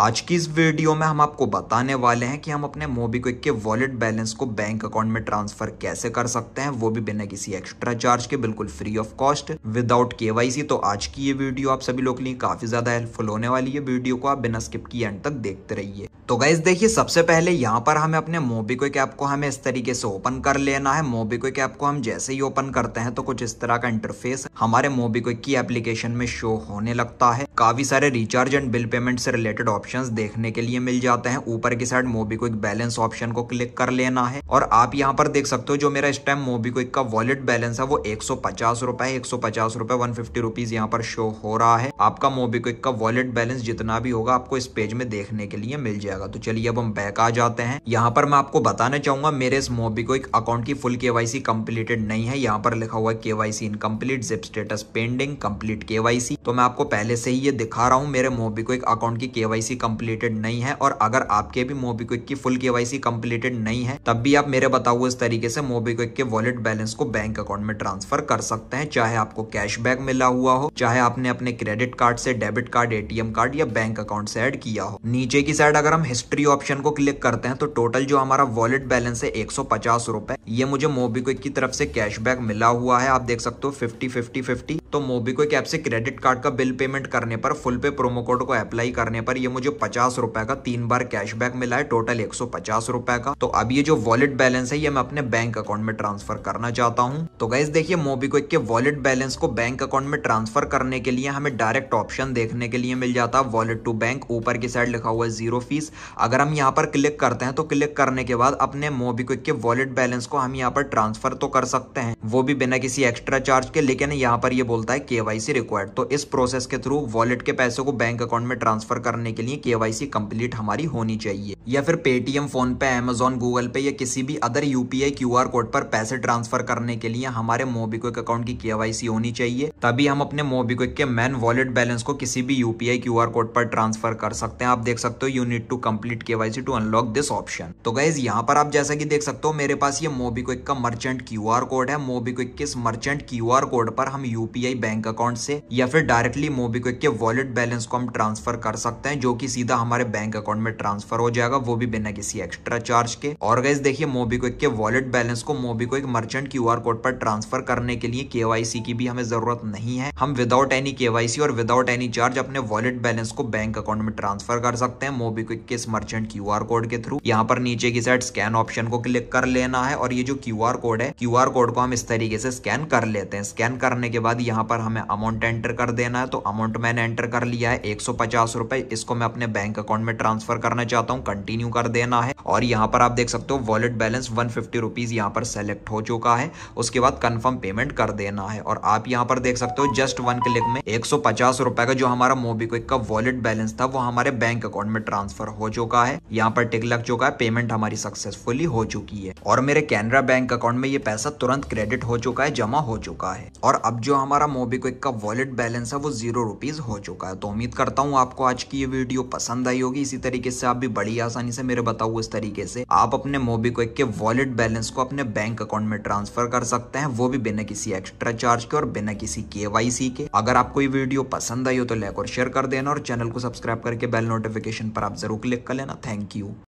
आज की इस वीडियो में हम आपको बताने वाले हैं कि हम अपने मोबीक्विक के वॉलेट बैलेंस को बैंक अकाउंट में ट्रांसफर कैसे कर सकते हैं वो भी बिना किसी एक्स्ट्रा चार्ज के बिल्कुल फ्री ऑफ कॉस्ट विदाउट के तो आज की ये वीडियो आप सभी लोग के लिए काफी ज्यादा हेल्पफुल होने वाली है वीडियो को आप बिना स्किप किए एंड तक देखते रहिए तो गाइज देखिए सबसे पहले यहाँ पर हमें अपने मोबीक्विक ऐप को हमें इस तरीके से ओपन कर लेना है मोबीक्विक ऐप को हम जैसे ही ओपन करते हैं तो कुछ इस तरह का इंटरफेस हमारे मोबीक्विक की एप्लीकेशन में शो होने लगता है काफी सारे रिचार्ज एंड बिल पेमेंट से रिलेटेड ऑप्शंस देखने के लिए मिल जाते हैं ऊपर की साइड मोबीक्विक बैलेंस ऑप्शन को क्लिक कर लेना है और आप यहाँ पर देख सकते हो जो मेरा इस टाइम मोबीक्विक का वॉलेट बैलेंस है वो एक सौ पचास रुपए एक सौ पचास रुपए वन फिफ्टी यहाँ पर शो हो रहा है आपका मोबीक्विक का वॉलेट बैलेंस जितना भी होगा आपको इस पेज में देखने के लिए मिल जाएगा तो चलिए अब हम बैक आ जाते हैं यहाँ पर मैं आपको बताना चाहूंगा मेरे इस मोबीक्विक अकाउंट की फुल केवाईसी कंप्लीटेड नहीं है यहाँ पर लिखा हुआ केवाईसी इनकम्प्लीट जिप्स स्टेटस पेंडिंग कंप्लीट केवाईसी तो मैं आपको पहले से ही ये दिखा रहा हूँ मेरे मोबिक्विक अकाउंट की केवाईसी कंप्लीटेड नहीं है और अगर आपके भी मोबिक्विक की फुल केवाईसी कंप्लीटेड नहीं है तब भी आप मेरे बताओ इस तरीके से मोबिक्विक के वॉलेट बैलेंस को बैंक अकाउंट में ट्रांसफर कर सकते हैं चाहे आपको कैशबैक मिला हुआ हो चाहे आपने अपने क्रेडिट कार्ड से डेबिट कार्ड एटीएम कार्ड या बैंक अकाउंट से एड किया हो नीचे की साइड अगर हम हिस्ट्री ऑप्शन को क्लिक करते हैं तो टोटल जो हमारा वॉलेट बैलेंस है एक सौ ये मुझे मोबिक्विक की तरफ से कैशबैक मिला हुआ है आप देख सकते हो फिफ्टी फिफ्टी 50-50 तो मोबीक्विक ऐप से क्रेडिट कार्ड का बिल पेमेंट करने पर फुल पे प्रोमो कोड को अप्लाई करने पर ये मुझे पचास रुपए का तीन बार कैशबैक मिला है टोटल एक सौ पचास रुपए का तो अब ये जो वॉलेट बैलेंस है ये मैं अपने बैंक अकाउंट में ट्रांसफर करना चाहता हूँ तो गैस देखिए मोबीक्विक के वॉलेट बैलेंस को बैंक अकाउंट में ट्रांसफर करने के लिए हमें डायरेक्ट ऑप्शन देखने के लिए मिल जाता है वॉलेट टू बैंक ऊपर की साइड लिखा हुआ है जीरो फीस अगर हम यहाँ पर क्लिक करते हैं तो क्लिक करने के बाद अपने मोबीक्विक के वॉलेट बैलेंस को हम यहाँ पर ट्रांसफर तो कर सकते हैं वो भी बिना किसी एक्स्ट्रा चार्ज के लेकिन यहाँ पर ये बोल बोलता है केवाईसी रिक्वायर्ड तो इस प्रोसेस के थ्रू वॉलेट के पैसे को बैंक अकाउंट में ट्रांसफर करने के लिए केवाईसी कंप्लीट हमारी होनी चाहिए या फिर Paytm PhonePe Amazon Google Pay या किसी भी अदर यूपीआई क्यू कोड पर पैसे ट्रांसफर करने के लिए हमारे मोबिक्विक अकाउंट की केवाईसी होनी चाहिए तभी हम अपने मोबिक्विक के मैन वॉलेट बैलेंस को किसी भी यूपीआई क्यू कोड पर ट्रांसफर कर सकते हैं आप देख सकते हो you need to complete KYC to unlock this option तो गाइज यहाँ पर आप जैसा की देख सकते हो मेरे पास ये मोबिक्विक का मर्चेंट क्यू कोड है मोबिक्विक के मर्चेंट क्यू कोड पर हम यूपीआई आई बैंक अकाउंट से या फिर डायरेक्टली मोबीक्विक के वॉलेट बैलेंस को हम ट्रांसफर कर सकते हैं जो कि सीधा हमारे बैंक अकाउंट में ट्रांसफर हो जाएगा वो भी बिना किसी एक्स्ट्रा चार्ज के और गैस देखिए मोबीक्विक के वॉलेट बैलेंस को मोबीक्विक मर्चेंट क्यू कोड पर ट्रांसफर करने के लिए केवाईसी की भी हमें जरूरत नहीं है हम विदाउट एनी केवाईसी और विदाउट एनी चार्ज अपने वॉलेट बैलेंस को बैंक अकाउंट में ट्रांसफर कर सकते हैं मोबीक्विक के मर्चेंट क्यू कोड के थ्रू यहाँ पर नीचे की साइड स्कैन ऑप्शन को क्लिक कर लेना है और ये जो क्यू कोड है क्यू कोड को हम इस तरीके से स्कैन कर लेते हैं स्कैन करने के बाद यहाँ यहाँ पर हमें अमाउंट एंटर कर देना है तो अमाउंट मैंने एंटर कर लिया है एक सौ इसको मैं अपने बैंक अकाउंट में ट्रांसफर करना चाहता हूँ कंटिन्यू कर देना है और यहाँ पर आप देख सकते हो wallet balance one fifty rupees यहाँ पर सेलेक्ट हो चुका है उसके बाद कन्फर्म पेमेंट कर देना है और आप यहाँ पर देख सकते हो जस्ट वन क्लिक में एक सौ का जो हमारा मोबीक्विक का वॉलेट बैलेंस था वो हमारे बैंक अकाउंट में ट्रांसफर हो चुका है यहाँ पर टिक लग चुका है पेमेंट हमारी सक्सेसफुली हो चुकी है और मेरे कैनरा बैंक अकाउंट में ये पैसा तुरंत क्रेडिट हो चुका है जमा हो चुका है और अब जो हमारा हमारा मोबीक्विक का वॉलेट बैलेंस है वो जीरो रुपीज़ हो चुका है तो उम्मीद करता हूँ आपको आज की ये वीडियो पसंद आई होगी इसी तरीके से आप भी बड़ी आसानी से मेरे बताओ इस तरीके से आप अपने मोबीक्विक के वॉलेट बैलेंस को अपने बैंक अकाउंट में ट्रांसफर कर सकते हैं वो भी बिना किसी एक्स्ट्रा चार्ज के और बिना किसी के के अगर आपको ये वीडियो पसंद आई हो तो लाइक और शेयर कर देना और चैनल को सब्सक्राइब करके बेल नोटिफिकेशन पर आप जरूर क्लिक कर लेना थैंक यू